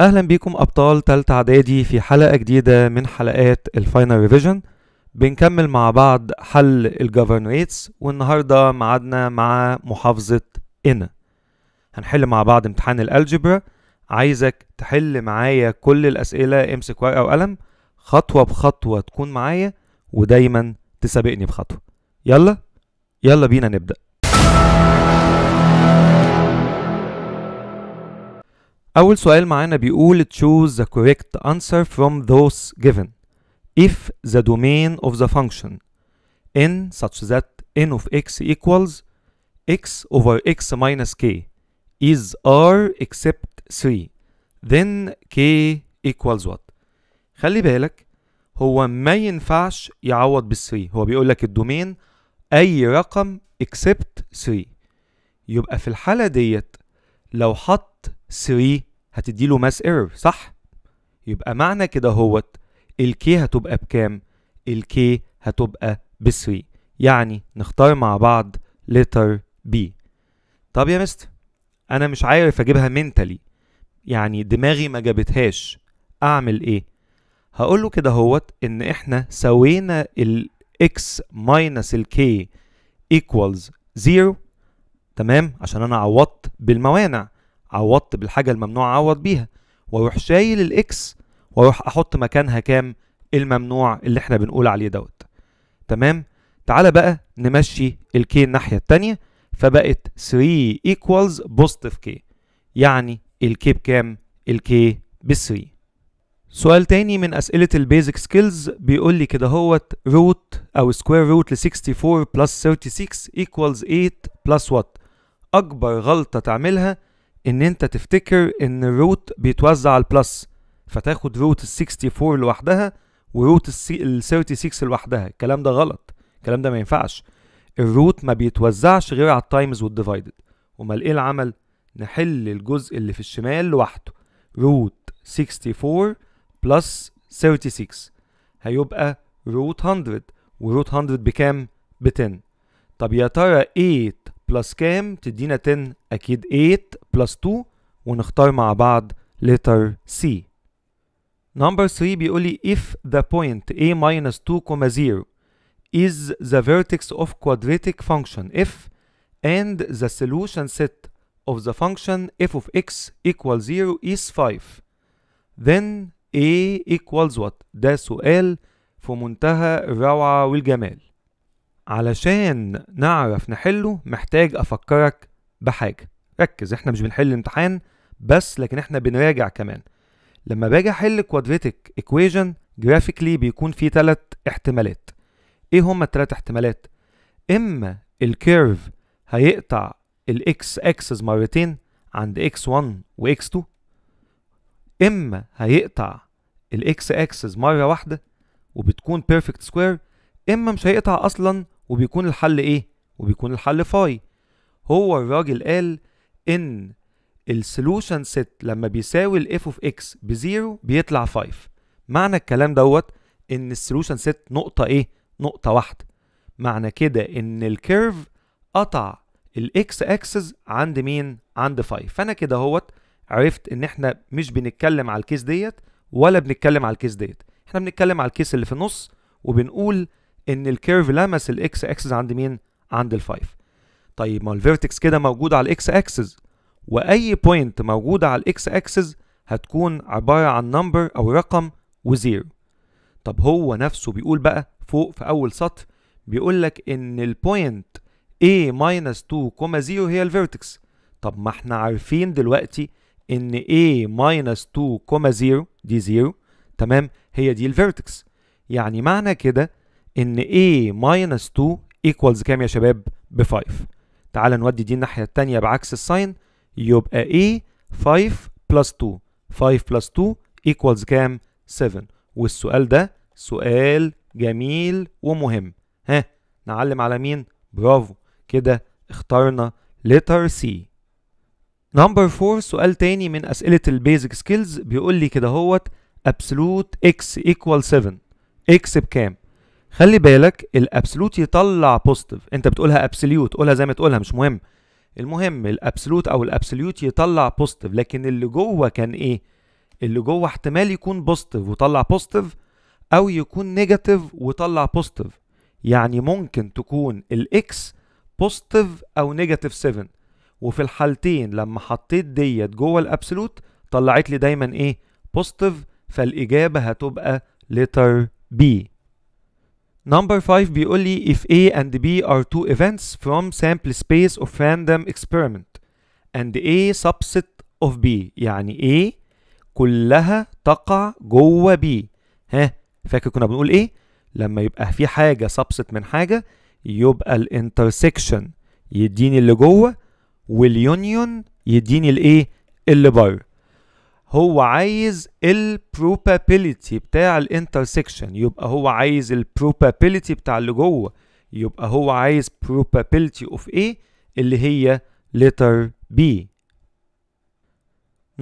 اهلا بيكم ابطال تالتة اعدادي في حلقة جديدة من حلقات الفاينل ريفيجن بنكمل مع بعض حل الجوفرنويتس والنهاردة معادنا مع محافظة إنا هنحل مع بعض امتحان الالجبرا عايزك تحل معايا كل الاسئلة امسك ورقة وقلم خطوة بخطوة تكون معايا ودايما تسابقني بخطوة يلا يلا بينا نبدأ أول سؤال معانا بيقول choose the correct answer from those given if the domain of the function n such that n of x equals x over x minus k is r except 3 then k equals what خلي بالك هو ما ينفعش يعوض بال 3 هو بيقول لك الدومين اي رقم except 3 يبقى في الحالة ديت لو حط 3 هتديله ماس ايرور صح يبقى معنى كده هوت الكي هتبقى بكام الكي هتبقى ب 3 يعني نختار مع بعض لتر بي طب يا مستر انا مش عارف اجيبها منتلي يعني دماغي ما جابتهاش اعمل ايه هقول له كده هوت ان احنا سوينا الاكس x الكي ايكوالز k equals 0 تمام عشان انا عوضت بالموانع عوضت بالحاجه الممنوع اعوض بيها واروح شايل الاكس واروح احط مكانها كام الممنوع اللي احنا بنقول عليه دوت تمام تعالى بقى نمشي الكي الناحيه التانية فبقت 3 equals positive كي يعني الكي بكام الكي ب 3 سؤال تاني من أسئلة البيزك سكيلز بيقول لي كده هوت روت أو سكوير روت ل 64 بلس 36 equals 8 بلس وات أكبر غلطة تعملها ان انت تفتكر ان الروت بيتوزع على البلس فتاخد روت ال 64 لوحدها وروت ال 36 لوحدها الكلام ده غلط الكلام ده ما ينفعش الروت ما بيتوزعش غير على التايمز والديفايدد امال ايه العمل نحل الجزء اللي في الشمال لوحده روت 64 بلس 36 هيبقى روت 100 وروت 100 بكام ب 10 طب يا ترى 8 بلس كام تدينا 10 اكيد 8 بلس 2 ونختار مع بعض letter C number 3 بيقول لي if the point a minus 2,0 is the vertex of quadratic function f and the solution set of the function f of x equals 0 is 5 then a equals what ده سؤال في منتهى الروعة والجمال علشان نعرف نحله محتاج أفكرك بحاجة ركز احنا مش بنحل امتحان بس لكن احنا بنراجع كمان لما باجي احل كوادريتك ايكويجن جرافيكلي بيكون في تلات احتمالات ايه هما التلات احتمالات اما الكيرف هيقطع الاكس اكسس مرتين عند اكس 1 و x 2 اما هيقطع الاكس اكسس مره واحده وبتكون بيرفكت سكوير اما مش هيقطع اصلا وبيكون الحل ايه وبيكون الحل فاي هو الراجل قال ان السولوشن ست لما بيساوي الاف اوف اكس بزيرو بيطلع 5 معنى الكلام دوت ان السولوشن ست نقطه ايه نقطه واحده معنى كده ان الكيرف قطع الاكس اكسس عند مين عند 5 فانا كده اهوت عرفت ان احنا مش بنتكلم على الكيس ديت ولا بنتكلم على الكيس ديت احنا بنتكلم على الكيس اللي في النص وبنقول ان الكيرف لمس الاكس اكسس عند مين عند الفايف طيب ما الفيرتكس كده موجود على الاكس اكسس واي بوينت موجوده على الاكس اكسس هتكون عباره عن نمبر او رقم وزيرو طب هو نفسه بيقول بقى فوق في اول سطر بيقول لك ان البوينت a ماينس 2 0 هي الفيرتكس طب ما احنا عارفين دلوقتي ان a ماينس 2 0 دي 0 تمام هي دي الفيرتكس يعني معنى كده ان a minus 2 equals كام يا شباب ب 5 تعال نودي دي الناحية التانية بعكس الساين يبقى a 5 plus 2 5 plus 2 equals كام 7 والسؤال ده سؤال جميل ومهم ها نعلم على مين برافو كده اخترنا letter C نمبر 4 سؤال تاني من أسئلة البيزك سكيلز بيقول لي كده هوت absolute x equal 7 x بكام خلي بالك الابسلوت يطلع بوزيتيف انت بتقولها ابسوليوت قولها زي ما تقولها مش مهم المهم الابسلوت او الابسوليوت يطلع بوزيتيف لكن اللي جوه كان ايه اللي جوه احتمال يكون بوزيتيف وطلع بوزيتيف او يكون نيجاتيف وطلع بوزيتيف يعني ممكن تكون الاكس بوزيتيف او نيجاتيف 7 وفي الحالتين لما حطيت ديت جوه الابسلوت طلعت لي دايما ايه بوزيتيف فالاجابه هتبقى لتر بي Number 5 بيقول لي if A and B are two events from sample space of random experiment and A subset of B يعني A كلها تقع جوه B ها فاكر كنا بنقول ايه لما يبقى في حاجة subset من حاجة يبقى الانترسكشن يديني اللي جوه واليونيون يديني الايه اللي بره هو عايز البروبابيليتي بتاع الانترسكشن يبقى هو عايز البروبابيليتي بتاع اللي جوه يبقى هو عايز probability of A اللي هي letter B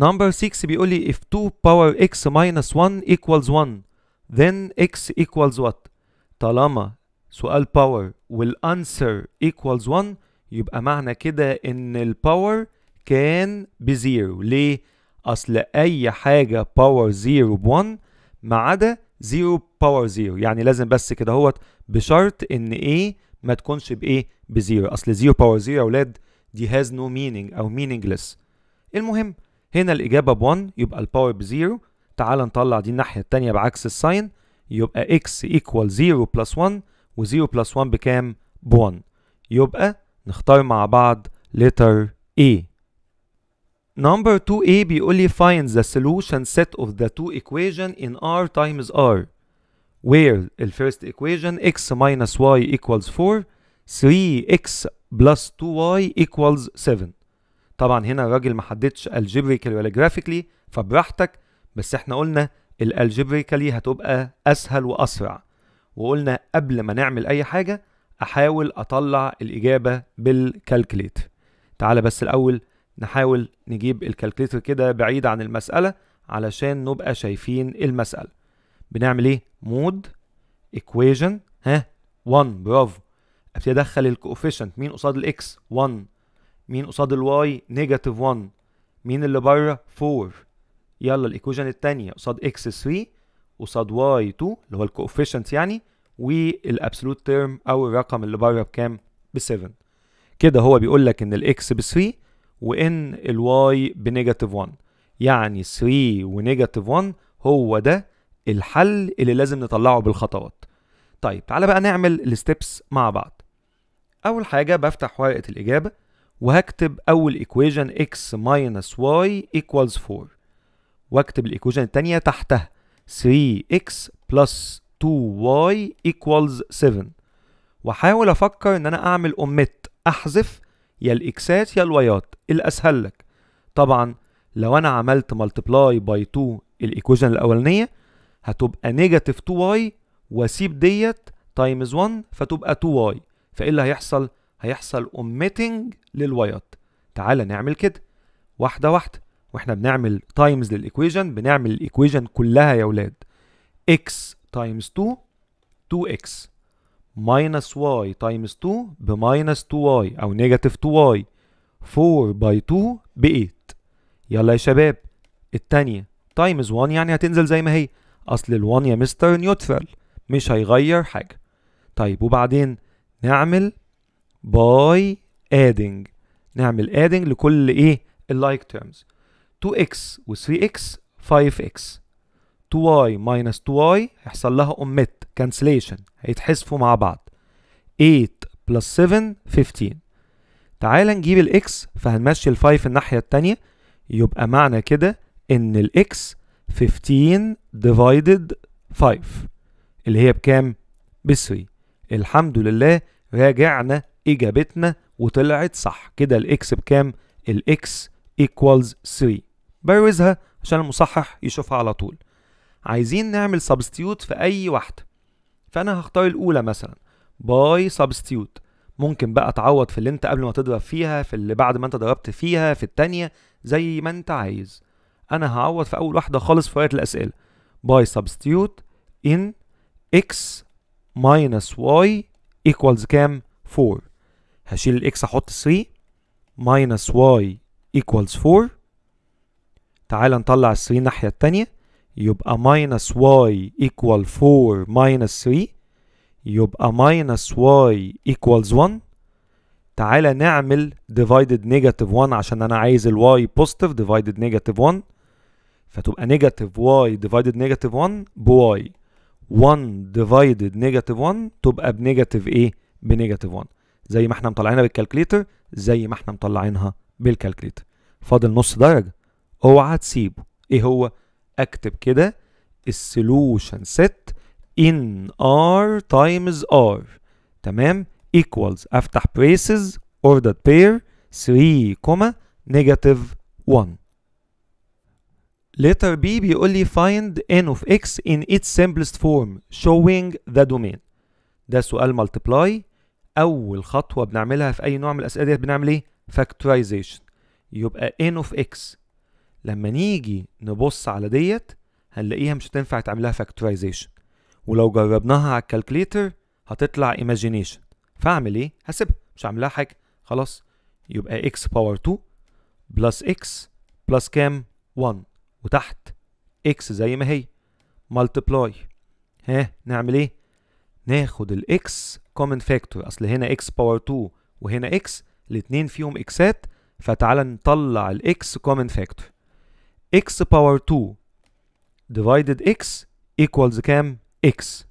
Number 6 بيقول لي if 2 power x minus 1 equals 1 then x equals what طالما سؤال power والانسر equals 1 يبقى معنى كده ان الباور كان بزيرو ليه اصل اي حاجه باور زيرو 1 ما عدا زيرو باور زيرو يعني لازم بس كده اهوت بشرط ان ايه ما تكونش بايه بزيرو اصل زيرو باور زيرو يا اولاد دي هاز نو مينينج او مينينجلس المهم هنا الاجابه ب1 يبقى الباور بزيرو تعال نطلع دي الناحيه الثانيه بعكس الساين يبقى x equal 0 plus 1 و0 plus 1 بكام؟ ب1 يبقى نختار مع بعض letter A Number 2a بيقول لي find the solution set of the two equations in r times r where the first equation x minus y equals 4 3x plus 2y equals 7 طبعا هنا الراجل ما حددش algebraically ولا graphically فبراحتك بس احنا قلنا الالجبريكالي هتبقى اسهل واسرع وقلنا قبل ما نعمل اي حاجه احاول اطلع الاجابه بالكالكليتر تعال بس الاول نحاول نجيب الكالكليتر كده بعيد عن المسألة علشان نبقى شايفين المسألة بنعمل ايه مود equation ها 1 برافو ابتدي ادخل الكوفيشنت مين قصاد الاكس 1 مين قصاد الواي نيجاتيف 1 مين اللي بره 4 يلا الايكويشن الثانيه قصاد اكس 3 قصاد واي 2 اللي هو الكوفيشنت يعني والابسولوت تيرم او الرقم اللي بره بكام ب 7 كده هو بيقول لك ان الاكس ب 3 وان الواي بنيجاتيف 1 يعني 3 ونيجاتيف 1 هو ده الحل اللي لازم نطلعه بالخطوات طيب تعالى بقى نعمل الستبس مع بعض اول حاجه بفتح ورقه الاجابه وهكتب اول ايكويشن x minus y equals 4 واكتب الايكويشن الثانيه تحتها 3x plus 2y equals 7 واحاول افكر ان انا اعمل omit احذف يا الاكسات يا الوايات الاسهل لك طبعا لو انا عملت ملتبلاي باي 2 الايكويشن الاولانيه هتبقى نيجاتيف 2 واي واسيب ديت تايمز 1 فتبقى 2 واي فايه اللي هيحصل هيحصل اوميتنج للوايات تعالى نعمل كده واحده واحده واحنا بنعمل تايمز للايكويشن بنعمل الايكويشن كلها يا ولاد اكس تايمز 2 2 اكس minus y times 2 minus 2y أو نيجاتيف 2y 4 باي 2 ب 8 يلا يا شباب التانية تايمز 1 يعني هتنزل زي ما هي أصل ال 1 يا مستر نيوترال مش هيغير حاجة طيب وبعدين نعمل باي adding نعمل adding لكل ايه اللايك terms 2x و 3x 5x 2y minus 2y هيحصل لها omit cancellation هيتحذفوا مع بعض 8 plus 7 15 تعال نجيب x فهنمشي ال5 الناحية التانية يبقى معنى كده ان x 15 divided 5 اللي هي بكام؟ ب 3 الحمد لله راجعنا اجابتنا وطلعت صح كده الاكس بكام؟ الاكس equals 3 بروزها عشان المصحح يشوفها على طول عايزين نعمل سبستيوت في أي واحدة فأنا هختار الأولى مثلا باي سبستيوت ممكن بقى تعوض في اللي انت قبل ما تضرب فيها في اللي بعد ما انت ضربت فيها في التانية زي ما انت عايز انا هعوض في اول واحدة خالص في وقت الاسئلة باي سبستيوت ان اكس ماينس واي ايكوالز كام 4 هشيل الاكس احط 3 ماينس واي ايكوالز 4 تعال نطلع ال 3 الناحية التانية يبقى minus y equal 4 minus 3 يبقى minus y equals 1 تعالى نعمل divided negative 1 عشان أنا عايز ال y positive divided negative 1 فتبقى negative y divided negative 1 ب y 1 divided negative 1 تبقى بنيجاتيف ايه؟ بنيجاتيف 1 زي ما احنا مطلعينها بالكالكليتر زي ما احنا مطلعينها بالكالكليتر فاضل نص درجة اوعى تسيبه ايه هو؟ اكتب كده solution set in r times r تمام equals افتح braces ordered pair 3 comma negative negative 1 letter B بيقول لي find n of x in its simplest form showing the domain ده سؤال multiply أول خطوة بنعملها في أي نوع من الأسئلة ديت بنعمل إيه؟ factorization يبقى n of x لما نيجي نبص على ديت هنلاقيها مش هتنفع تعملها فاكتورايزيشن ولو جربناها على الكالكليتر هتطلع ايماجينيشن فاعمل ايه هسيبها مش هعملها حاجه خلاص يبقى x باور 2 بلس x بلس كام 1 وتحت x زي ما هي ملتبلاي ها نعمل ايه ناخد الاكس كومن فاكتور اصل هنا x باور 2 وهنا x الاتنين فيهم اكسات فتعال نطلع الاكس كومن فاكتور x باور 2 divided x equals كام x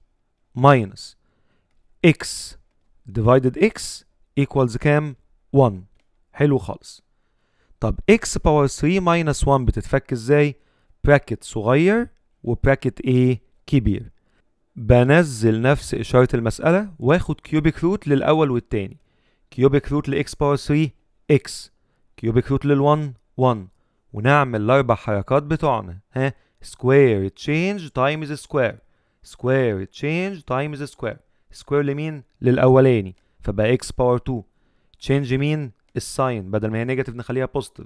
minus x divided x equals كام 1 حلو خالص طب x باور 3 minus 1 بتتفك ازاي براكت صغير وبراكت a كبير بنزل نفس إشارة المسألة واخد كيوبيك روت للأول والتاني كيوبيك روت لإكس باور 3 إكس كيوبيك روت لل1 1 ونعمل الاربع حركات بتوعنا ها square change times square square change times square square لمين للاولاني فبقى x باور 2 change مين الساين بدل ما هي نيجاتيف نخليها بوزيتيف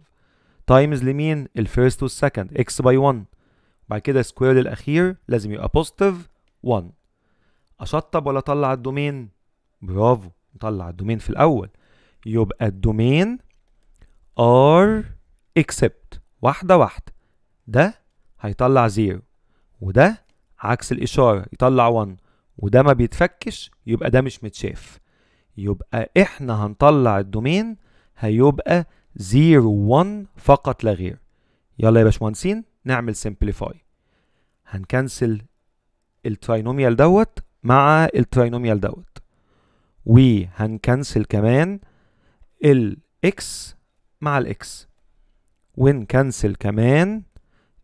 تايمز لمين الفيرست والسكند x باي 1 بعد كده سكوير للاخير لازم يبقى بوزيتيف 1 اشطب ولا اطلع الدومين برافو نطلع الدومين في الاول يبقى الدومين r except واحدة واحدة ده هيطلع زيرو وده عكس الإشارة يطلع 1 وده ما بيتفكش يبقى ده مش متشاف يبقى إحنا هنطلع الدومين هيبقى زيرو 1 فقط لا غير يلا يا باشمهندسين نعمل simplify هنكنسل الترينوميال دوت مع الترينوميال دوت وهنكنسل كمان الاكس مع الاكس ونكنسل كمان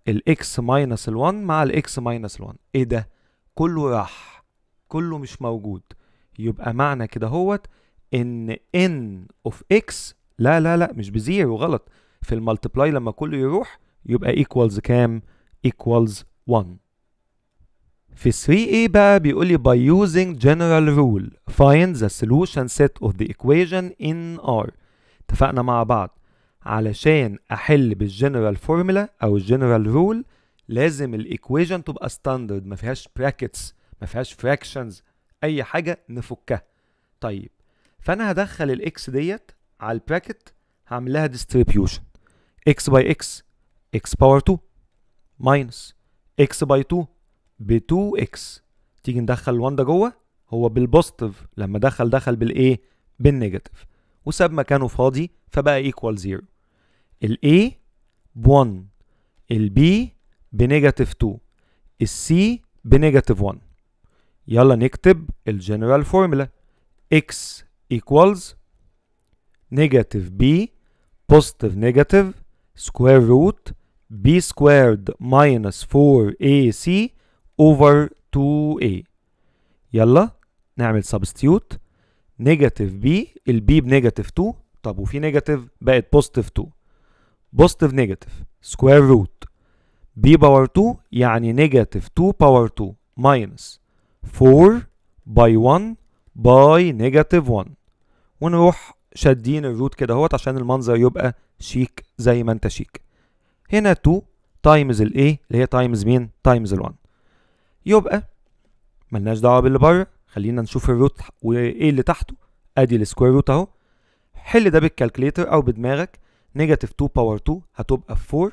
الاكس ماينس ال1 مع الاكس ماينس ال1 ايه ده كله راح كله مش موجود يبقى معنى كده هوت ان ان اوف اكس لا لا لا مش بزيرو غلط في الملتبلاي لما كله يروح يبقى ايكوالز كام ايكوالز 1 في 3a بقى بيقول لي by using general rule find the solution set of the equation in R اتفقنا مع بعض علشان احل بالجنرال فورمولا او الجنرال رول لازم الايكويشن تبقى ستاندرد ما فيهاش براكتس ما فيهاش فراكشنز اي حاجه نفكها طيب فانا هدخل الاكس ديت على البراكت هعمل لها ديستريبيوشن اكس باي اكس اكس باور 2 ماينس اكس باي 2 ب 2 اكس تيجي ندخل الوان ده جوه هو بالبوزيتيف لما دخل دخل بالايه بالنيجاتيف وساب مكانه فاضي فبقى ايكوال زيرو ال A ب1 ال B ب 2 ال C ب 1 يلا نكتب ال general formula x equals negative b positive negative square root b squared minus 4ac over 2a يلا نعمل substitute negative b ال b ب 2 طب وفي negative بقت positive 2 بوزيتيف نيجاتيف سكوير روت بي باور 2 يعني نيجاتيف 2 باور 2 ماينس 4 باي 1 باي نيجاتيف 1 ونروح شادين الروت كده اهوت عشان المنظر يبقى شيك زي ما انت شيك هنا 2 تايمز A اللي هي تايمز مين تايمز ال1 يبقى ملناش دعوه باللي بره خلينا نشوف الروت وايه اللي تحته ادي السكوير روت اهو حل ده بالكالكليتر او بدماغك نيجاتيف 2 باور 2 هتبقى 4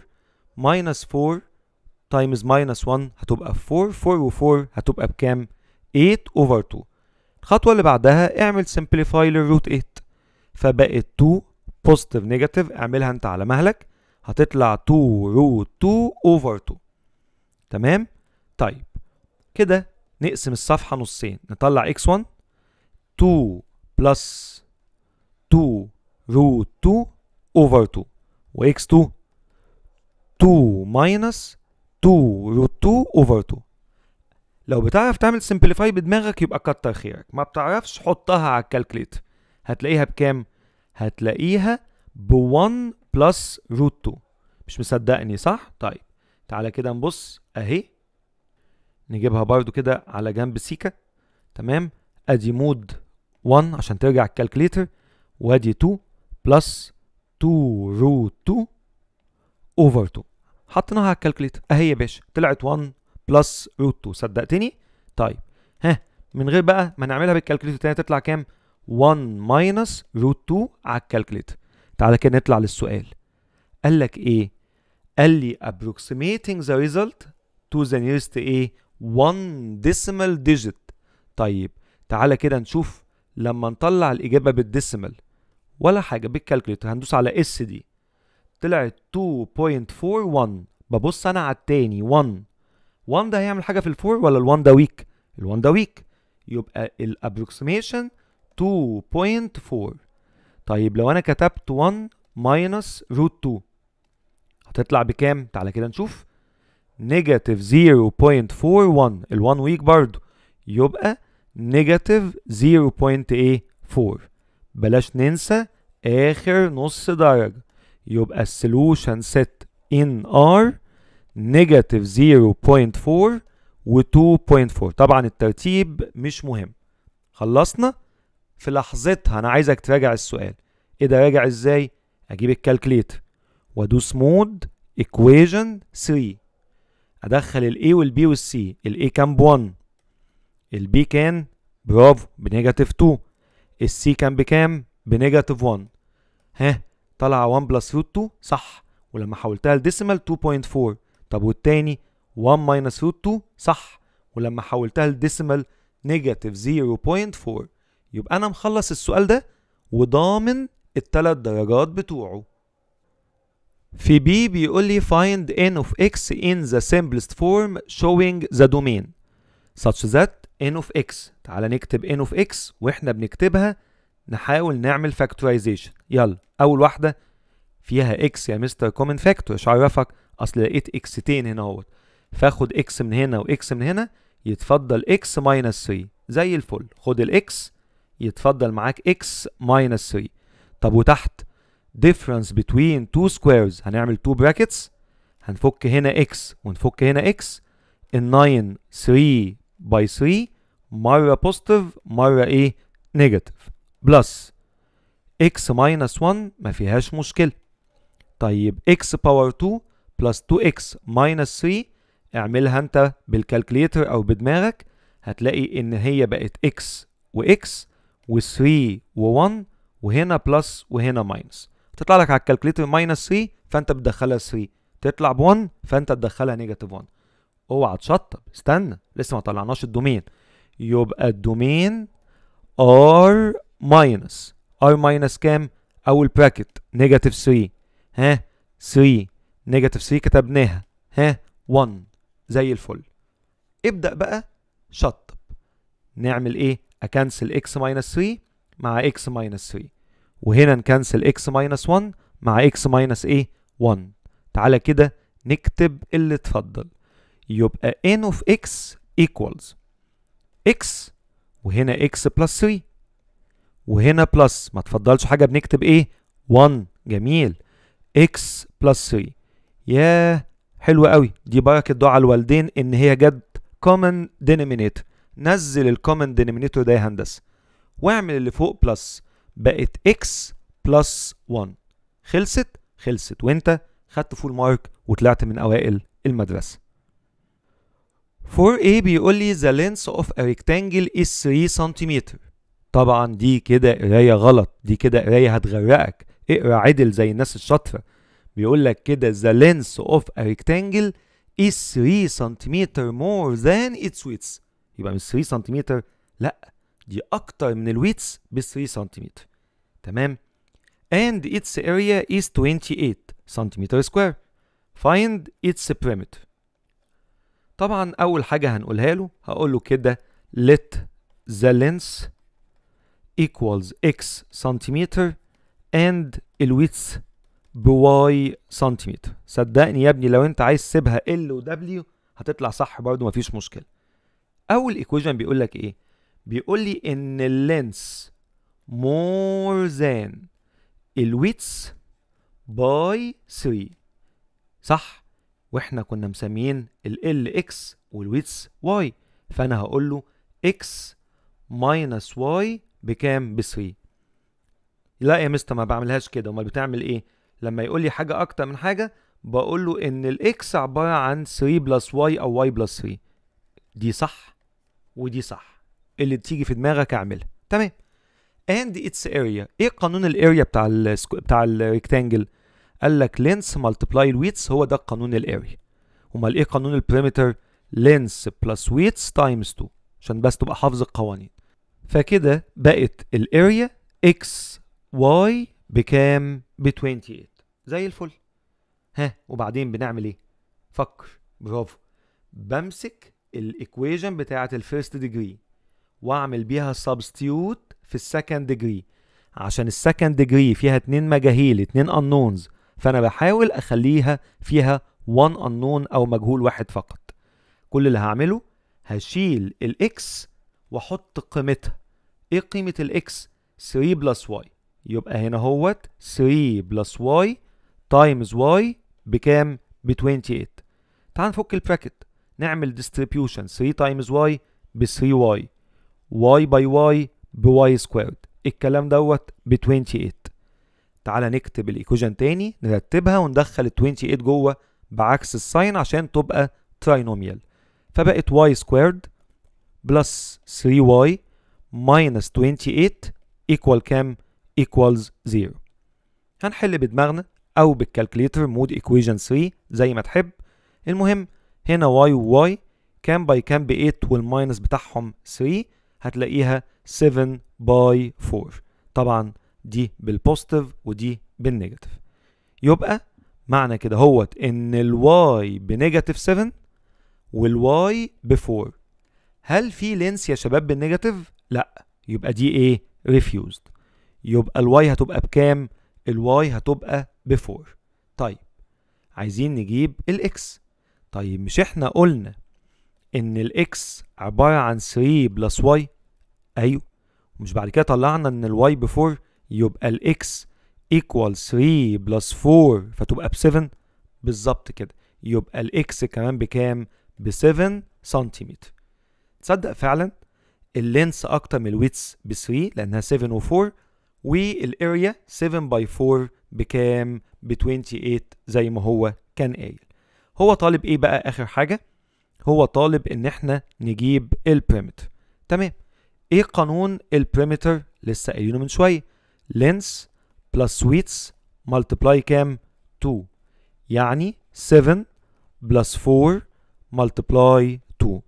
ماينس 4 تايمز ماينس 1 هتبقى 4 4 و4 هتبقى بكام 8 اوفر 2 الخطوه اللي بعدها اعمل سمبليفاي للروت 8 فبقت 2 بوزيتيف نيجاتيف اعملها انت على مهلك هتطلع 2 روت 2 اوفر 2 تمام طيب كده نقسم الصفحه نصين نطلع x1 2 بلس 2 روت 2 over 2 وx2 2 minus 2 root 2 over 2 لو بتعرف تعمل سمبليفاي بدماغك يبقى كتر خيرك ما بتعرفش حطها على الكالكليتر هتلاقيها بكام؟ هتلاقيها ب 1 بلس روت 2 مش مصدقني صح؟ طيب تعالى كده نبص اهي نجيبها برضو كده على جنب سيكا تمام ادي مود 1 عشان ترجع الكالكليتر وادي 2 بلس 2 روت 2 اوفر 2 حطيناها على الكالكليتر اهي يا باشا طلعت 1 بلس روت 2 صدقتني؟ طيب ها من غير بقى ما نعملها بالكالكليتر تاني تطلع كام؟ 1 ماينس روت 2 على الكالكليتر تعالى كده نطلع للسؤال قال لك ايه؟ قال لي approximating the result to the nearest ايه؟ 1 decimal digit طيب تعالى كده نشوف لما نطلع الإجابة بالديسيمال ولا حاجه بالكالكليتر هندوس على اس دي طلعت 2.41 ببص انا على التاني 1 1 ده هيعمل حاجه في الفور 4 ولا ال1 ده ويك ال1 ده ويك يبقى الابروكسيميشن 2.4 طيب لو انا كتبت 1 ماينس روت 2 هتطلع بكام تعالى كده نشوف نيجاتيف 0.41 ال1 ويك برضو يبقى نيجاتيف 0.4 بلاش ننسى آخر نص درجة يبقى السلوشن ست ان ار نيجاتيف 0.4 و 2.4 طبعا الترتيب مش مهم خلصنا في لحظتها انا عايزك تراجع السؤال ايه ده راجع ازاي اجيب الكالكليتر وادوس مود ايكويجن 3 ادخل A B وال C ال A كان ب1 B كان برافو بنيجاتيف 2 السي كان بكام بنيجاتيف 1 ها طلع 1 بلس روت 2 صح ولما حولتها لديسيمال 2.4 طب والتاني 1 ماينس روت 2 صح ولما حولتها لديسيمال نيجاتيف 0.4 يبقى انا مخلص السؤال ده وضامن التلات درجات بتوعه في بي بيقول لي find n of x in the simplest form showing the domain such that ان اوف اكس تعالى نكتب ان اوف اكس واحنا بنكتبها نحاول نعمل فاكتورايزيشن يلا اول واحده فيها اكس يا مستر كومن فاكتور ايش عرفك اصل لقيت اكستين هنا اهوت فاخد اكس من هنا واكس من هنا يتفضل اكس ماينس 3 زي الفل خد الاكس يتفضل معاك اكس ماينس 3 طب وتحت difference between two squares هنعمل two brackets هنفك هنا x ونفك هنا x ال 9 3 باي 3 مرة بوزيتيف مرة ايه نيجاتيف بلس اكس ماينس 1 ما فيهاش مشكلة طيب اكس باور 2 بلس 2 اكس ماينس 3 اعملها انت بالكالكليتر او بدماغك هتلاقي ان هي بقت اكس واكس و3 و1 وهنا بلس وهنا ماينس تطلع لك على الكالكليتر ماينس 3 فانت بتدخلها 3 تطلع ب1 فانت تدخلها نيجاتيف 1 اوعى تشطب استنى لسه ما طلعناش الدومين يبقى الدومين ار ماينس ار ماينس كام اول براكت نيجاتيف 3 ها 3 نيجاتيف 3 كتبناها ها 1 زي الفل ابدا بقى شطب نعمل ايه اكنسل اكس ماينس 3 مع اكس ماينس 3 وهنا نكنسل اكس ماينس 1 مع اكس ماينس ايه 1 تعالى كده نكتب اللي اتفضل يبقى n of x equals x وهنا x plus 3 وهنا plus ما تفضلش حاجة بنكتب ايه 1 جميل x plus 3 ياه حلوة قوي دي بركة دعاء الوالدين ان هي جت common denominator نزل الكومن denominator ده يا هندسة واعمل اللي فوق بلس بقت x plus 1 خلصت خلصت وانت خدت فول مارك وطلعت من اوائل المدرسه 4A إيه بيقول لي the length of a rectangle is 3 سنتيمتر طبعا دي كده قرايه غلط دي كده قرايه هتغرقك اقرا عدل زي الناس الشاطره بيقول لك كده the length of a rectangle is 3 سنتيمتر more than its width يبقى مش 3 سنتيمتر لا دي اكتر من الويتس ب 3 سنتيمتر تمام and its area is 28 سنتيمتر square find its perimeter طبعا اول حاجه هنقولها له هقول له كده let the length equals x سنتيمتر and width بواي سنتيمتر صدقني يا ابني لو انت عايز تسيبها ال ودبليو هتطلع صح برضه مفيش مشكله اول equation بيقول لك ايه بيقول لي ان اللينس مور ذان الويتس باي 3 صح واحنا كنا مسميين ال اكس والويتس واي فانا هقول له اكس ماينس واي بكام ب 3 لا يا مستر ما بعملهاش كده امال بتعمل ايه لما يقول لي حاجه اكتر من حاجه بقول له ان الاكس عباره عن 3 بلس واي او واي بلس 3 دي صح ودي صح اللي تيجي في دماغك اعملها تمام and its area ايه قانون الاريا بتاع الـ بتاع الريكتانجل قال لك لينس مالتبلاي الويتس هو ده القانون الاريا امال ايه قانون البريمتر لينس بلس ويتس تايمز 2 عشان بس تبقى حافظ القوانين فكده بقت الاريا اكس واي بكام ب 28 زي الفل ها وبعدين بنعمل ايه فكر برافو بمسك الايكويجن بتاعه الفيرست ديجري واعمل بيها سبستيوت في السكند ديجري عشان السكند ديجري فيها اتنين مجاهيل اتنين انونز فانا بحاول اخليها فيها وان unknown او مجهول واحد فقط كل اللي هعمله هشيل الاكس واحط قيمتها ايه قيمه الاكس 3 بلس واي يبقى هنا هوت 3 بلس واي تايمز واي بكام ب 28 تعال نفك البراكت نعمل ديستريبيوشن 3 تايمز واي ب 3 واي واي باي واي بواي سكويرد الكلام دوت ب 28 تعالى نكتب الايكوجن تاني نرتبها وندخل ال 28 جوه بعكس الساين عشان تبقى تراينوميال فبقت y سكويرد بلس 3y ماينس 28 ايكوال كام؟ ايكوالز 0 هنحل بدماغنا او بالكالكليتر مود ايكويشن 3 زي ما تحب المهم هنا y و y كام باي كام ب 8 والماينس بتاعهم 3 هتلاقيها 7 باي 4 طبعا دي بالبوزيتيف ودي بالنيجاتيف يبقى معنى كده هوت ان الواي بنيجاتيف 7 والواي ب 4 هل في لينس يا شباب بالنيجاتيف لا يبقى دي ايه ريفيوزد يبقى الواي هتبقى بكام الواي هتبقى ب 4 طيب عايزين نجيب الاكس طيب مش احنا قلنا ان الاكس عباره عن 3 بلس واي ايوه مش بعد كده طلعنا ان الواي ب 4 يبقى الاكس ايكوال 3 بلس 4 فتبقى ب 7 بالظبط كده يبقى الاكس كمان بكام ب 7 سنتيمتر تصدق فعلا اللينس اكتر من الويتس ب 3 لانها 7 و4 والاريا 7 باي 4 بكام ب 28 زي ما هو كان قايل هو طالب ايه بقى اخر حاجه هو طالب ان احنا نجيب البريمتر تمام ايه قانون البريمتر لسه قايلينه من شويه لينس بلس ويتس ملتبلاي كام 2 يعني 7 بلس 4 ملتبلاي 2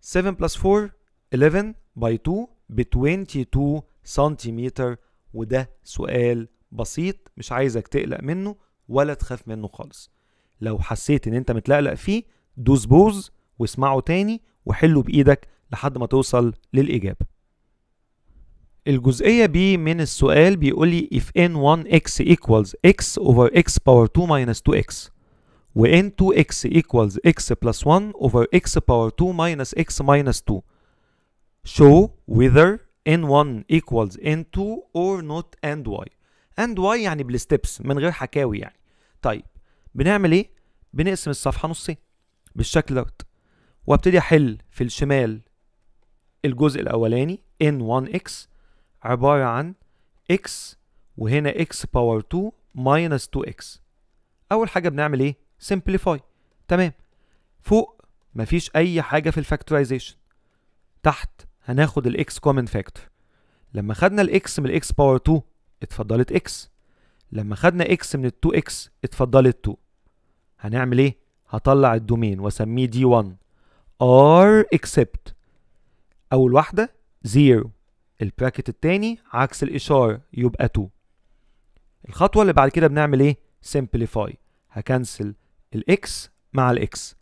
7 بلس 4 11 باي 2 ب 22 سنتيمتر وده سؤال بسيط مش عايزك تقلق منه ولا تخاف منه خالص لو حسيت ان انت متلقلق فيه دوس بوز واسمعه تاني وحله بايدك لحد ما توصل للاجابه الجزئية B من السؤال بيقول لي if n1x equals x over x power 2 minus 2x و n2x equals x plus 1 over x power 2 minus x minus 2 show whether n1 equals n2 or not and y and y يعني بالستبس من غير حكاوي يعني طيب بنعمل ايه؟ بنقسم الصفحة نصين بالشكل دوت وابتدي احل في الشمال الجزء الاولاني n1x عبارة عن x وهنا x باور 2 minus 2x أول حاجة بنعمل إيه؟ simplify تمام فوق مفيش أي حاجة في الفاكتورايزيشن تحت هناخد الاكس كومن فاكتور لما خدنا الاكس من الاكس باور 2 اتفضلت اكس لما خدنا اكس من ال 2 x اتفضلت 2 هنعمل ايه هطلع الدومين واسميه دي 1 r except اول واحده 0 البراكت التاني عكس الإشارة يبقى 2 الخطوة اللي بعد كده بنعمل إيه؟ simplify هكنسل الإكس مع الإكس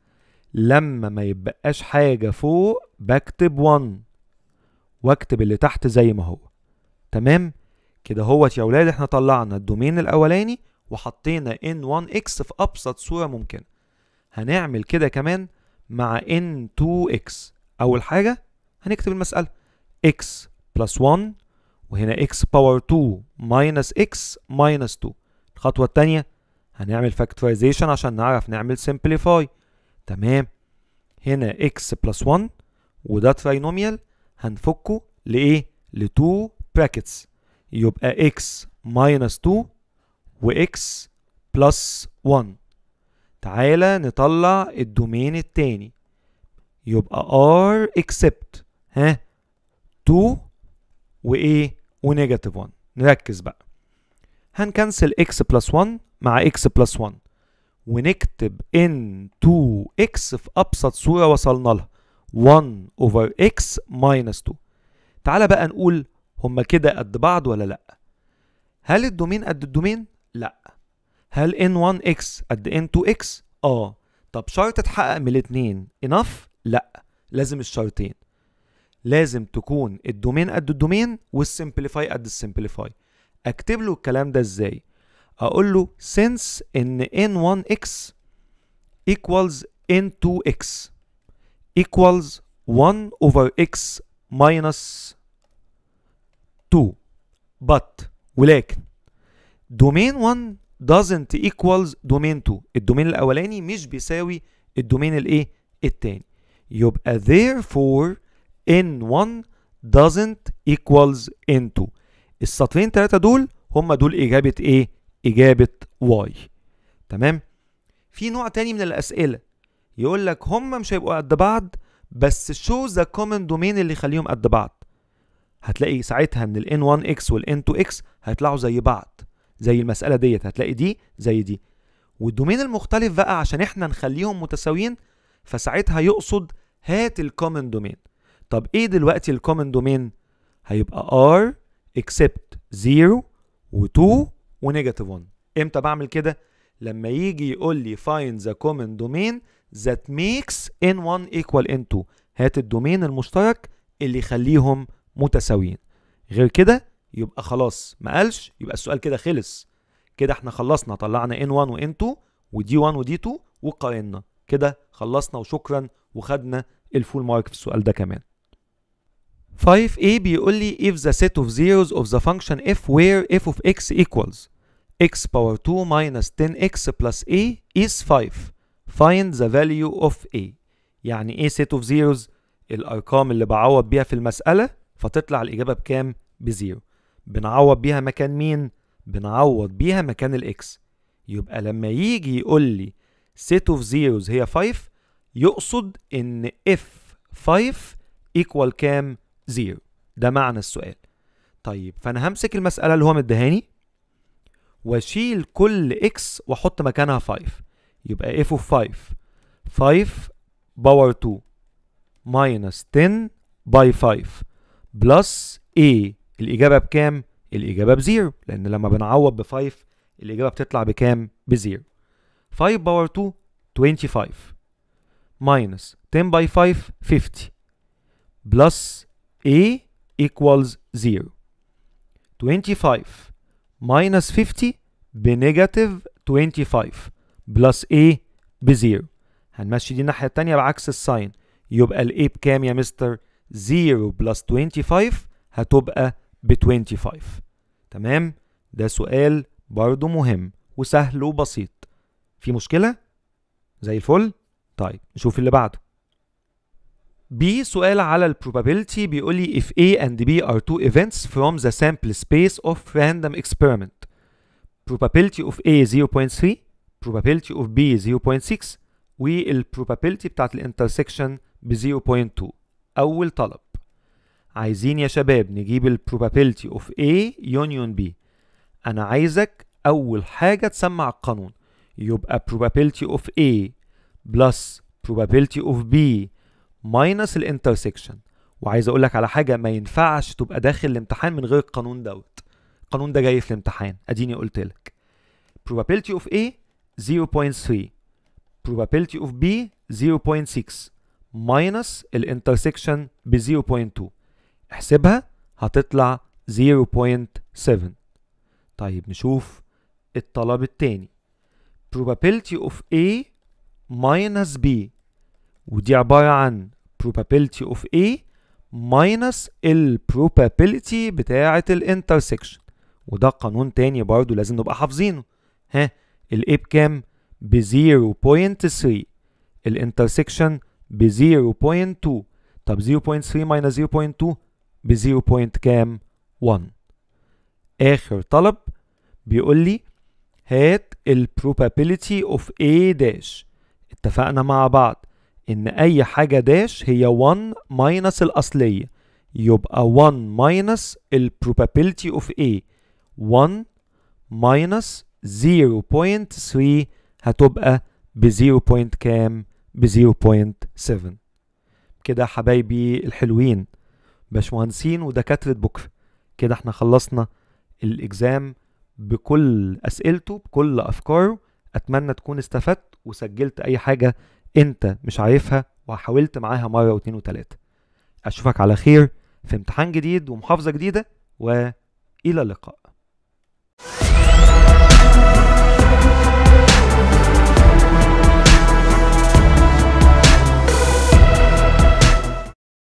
لما ما يبقاش حاجة فوق بكتب 1 واكتب اللي تحت زي ما هو تمام؟ كده هو يا ولاد احنا طلعنا الدومين الأولاني وحطينا n1x في أبسط صورة ممكنة هنعمل كده كمان مع n2x أول حاجة هنكتب المسألة x بلس 1 وهنا x باور 2 ماينس x ماينس 2 الخطوة التانية هنعمل فاكتورايزيشن عشان نعرف نعمل سمبليفاي تمام هنا x بلس 1 وده تراينوميال هنفكه لإيه؟ ل 2 brackets يبقى x ماينس 2 و x بلس 1 تعالى نطلع الدومين التاني يبقى r except ها 2 وايه ونيجاتيف 1 نركز بقى هنكنسل x بلس 1 مع x بلس 1 ونكتب ان 2x في ابسط صوره وصلنا لها 1 over x minus 2 تعالى بقى نقول هما كده قد بعض ولا لا هل الدومين قد الدومين لا هل n 1x قد n 2x اه طب شرط اتحقق من الاتنين enough لا لازم الشرطين لازم تكون الدومين قد الدومين والسمبليفاي قد السمبليفاي اكتب له الكلام ده ازاي اقول له since ان n1x equals n2x equals 1 over x minus 2 but ولكن domain 1 doesn't equals domain 2 الدومين الاولاني مش بيساوي الدومين الايه التاني يبقى therefore N1 doesn't equals N2 السطرين ثلاثة دول هم دول إجابة إيه؟ إجابة واي تمام؟ في نوع تاني من الأسئلة يقول لك هم مش هيبقوا قد بعض بس شو ذا كومن دومين اللي يخليهم قد بعض هتلاقي ساعتها ان الـ N1X والـ N2X هيطلعوا زي بعض زي المسألة ديت هتلاقي دي زي دي والدومين المختلف بقى عشان احنا نخليهم متساويين فساعتها يقصد هات الكومن دومين طب ايه دلوقتي الكومن دومين هيبقى ار except 0 و2 ونيجاتيف 1 امتى بعمل كده لما يجي يقول لي find the common domain that makes n1 equal n2 هات الدومين المشترك اللي يخليهم متساويين غير كده يبقى خلاص ما قالش يبقى السؤال كده خلص كده احنا خلصنا طلعنا n1 وn2 ودي 1 ودي 2 وقارنا كده خلصنا وشكرا وخدنا الفول مارك في السؤال ده كمان 5a بيقول لي if the set of zeros of the function f where f of x equals x power 2 minus 10x plus a is 5 find the value of a يعني ايه set of zeros الارقام اللي بعوض بيها في المسألة فتطلع الإجابة بكام بزيرو بنعوض بيها مكان مين بنعوض بيها مكان الاكس يبقى لما يجي يقول لي set of zeros هي 5 يقصد ان f 5 equal كام زيرو ده معنى السؤال طيب فانا همسك المساله اللي هو مدهاني واشيل كل اكس واحط مكانها 5 يبقى اف اوف 5 5 باور 2 ماينس 10 باي 5 بلس a الاجابه بكام الاجابه بزيرو لان لما بنعوض ب 5 الاجابه بتطلع بكام بزيرو 5 باور 2 25 ماينس 10 باي 5 50 بلس A equals 0 25 minus 50 بنيجاتيف 25 بلس A بزيرو هنمشي دي الناحية التانية بعكس الساين يبقى ال A بكام يا مستر 0 بلس 25 هتبقى ب 25 تمام ده سؤال برضه مهم وسهل وبسيط في مشكلة زي الفل طيب نشوف اللي بعده بي سؤال على ال probability بيقول لي if A and B are two events from the sample space of random experiment probability of A 0.3 probability of B 0.6 وال probability بتاعت الانترسكشن ب 0.2 أول طلب عايزين يا شباب نجيب ال probability of A union B أنا عايزك أول حاجة تسمع القانون يبقى probability of A plus probability of B ماينس الانترسكشن وعايز اقول لك على حاجه ما ينفعش تبقى داخل الامتحان من غير القانون دوت القانون ده جاي في الامتحان اديني قلت لك probability of A 0.3 probability of B 0.6 minus الانترسكشن ب 0.2 احسبها هتطلع 0.7 طيب نشوف الطلب الثاني probability of A minus B ودي عبارة عن probability of A minus ال probability بتاعة الانترسكشن وده قانون تاني برضه لازم نبقى حافظينه ها ال A بكام؟ ب 0.3 الانترسكشن ب 0.2 طب 0.3 minus 0.2 ب 0. كام؟ 1 آخر طلب بيقول لي هات ال probability of A داش اتفقنا مع بعض ان اي حاجة داش هي 1 ماينس الاصلية يبقى 1 ماينس probability of A 1 ماينس 0.3 هتبقى ب 0. كام ب 0.7 كده حبايبي الحلوين باشمهندسين ودكاترة بكرة كده احنا خلصنا الاكزام بكل اسئلته بكل افكاره اتمنى تكون استفدت وسجلت اي حاجه انت مش عارفها وحاولت معاها مره واتنين وتلاته اشوفك على خير في امتحان جديد ومحافظه جديده والى اللقاء